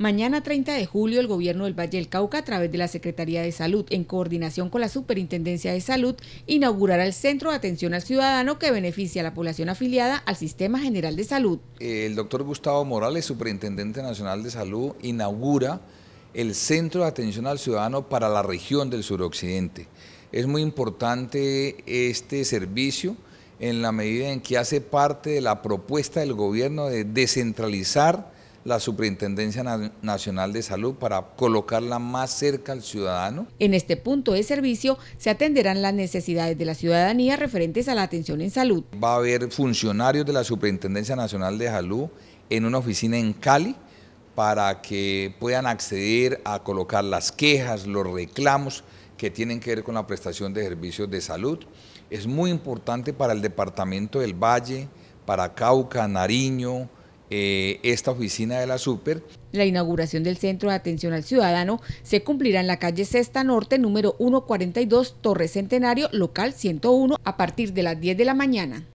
Mañana 30 de julio, el gobierno del Valle del Cauca, a través de la Secretaría de Salud, en coordinación con la Superintendencia de Salud, inaugurará el Centro de Atención al Ciudadano que beneficia a la población afiliada al Sistema General de Salud. El doctor Gustavo Morales, Superintendente Nacional de Salud, inaugura el Centro de Atención al Ciudadano para la región del suroccidente. Es muy importante este servicio en la medida en que hace parte de la propuesta del gobierno de descentralizar la Superintendencia Nacional de Salud para colocarla más cerca al ciudadano. En este punto de servicio se atenderán las necesidades de la ciudadanía referentes a la atención en salud. Va a haber funcionarios de la Superintendencia Nacional de Salud en una oficina en Cali para que puedan acceder a colocar las quejas, los reclamos que tienen que ver con la prestación de servicios de salud. Es muy importante para el departamento del Valle, para Cauca, Nariño, eh, esta oficina de la Super. La inauguración del Centro de Atención al Ciudadano se cumplirá en la calle Sexta Norte, número 142, Torre Centenario, local 101, a partir de las 10 de la mañana.